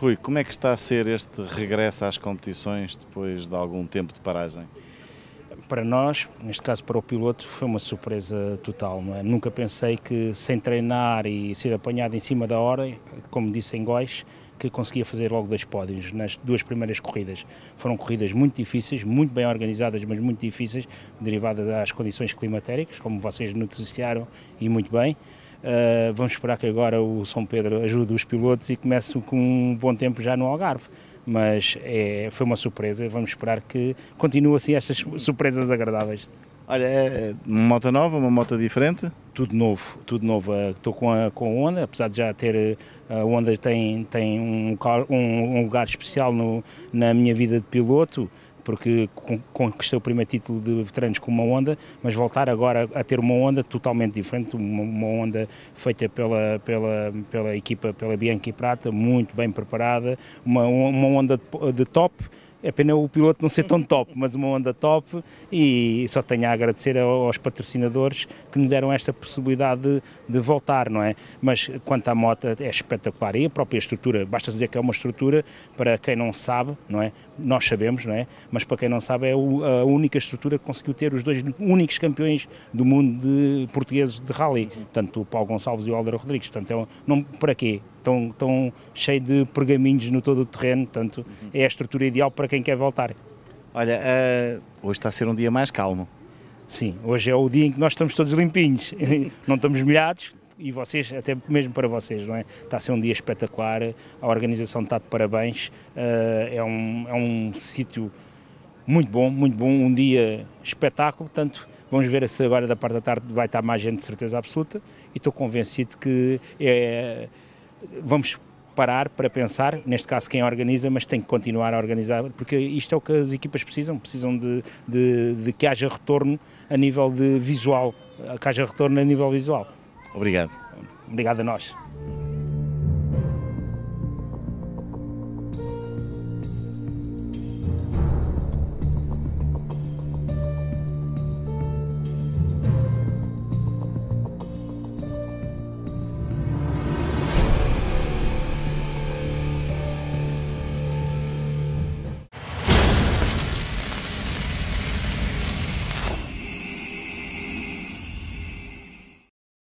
Rui, como é que está a ser este regresso às competições depois de algum tempo de paragem? Para nós, neste caso para o piloto, foi uma surpresa total. É? Nunca pensei que sem treinar e ser apanhado em cima da hora, como disse em Góis, que conseguia fazer logo dois pódios nas duas primeiras corridas. Foram corridas muito difíceis, muito bem organizadas, mas muito difíceis, derivadas das condições climatéricas, como vocês noticiaram e muito bem. Uh, vamos esperar que agora o São Pedro ajude os pilotos e comece com um bom tempo já no Algarve. Mas é, foi uma surpresa, vamos esperar que continue assim estas surpresas agradáveis. Olha, é uma moto nova, uma moto diferente? Tudo novo, tudo novo. Estou eh, com a, com a Honda, apesar de já ter. Eh, a Honda tem, tem um, um, um lugar especial no, na minha vida de piloto porque conquistei o primeiro título de veteranos com uma Honda, mas voltar agora a ter uma Honda totalmente diferente, uma, uma feita pela, pela, pela equipa, pela Bianca e Prata, muito bem preparada, uma, uma Honda de, de top, é pena o piloto não ser tão top, mas uma onda top e só tenho a agradecer aos patrocinadores que nos deram esta possibilidade de, de, voltar, não é? Mas quanto à moto é espetacular e a própria estrutura, basta dizer que é uma estrutura para quem não sabe, não é? Nós sabemos, não é? Mas para quem não sabe é a única estrutura que conseguiu ter os dois únicos campeões do mundo de portugueses de rally, tanto o Paulo Gonçalves e o Alder Rodrigues, portanto, é um, não, para quê? estão, tão cheios de pergaminhos no todo o terreno, portanto é a estrutura ideal para quem quer voltar. Olha, uh, hoje está a ser um dia mais calmo. Sim, hoje é o dia em que nós estamos todos limpinhos, não estamos molhados, e vocês, até mesmo para vocês, não é? Está a ser um dia espetacular, a organização está de parabéns, eh, é um, é um sítio muito bom, muito bom, um dia espetáculo, portanto, vamos ver se agora da parte da tarde vai estar mais gente de certeza absoluta e estou convencido que é vamos parar para pensar, neste caso quem organiza, mas tem que continuar a organizar, porque isto é o que as equipas precisam, precisam de, de, de que haja retorno a nível de visual, que haja retorno a nível visual. Obrigado. Obrigado a nós.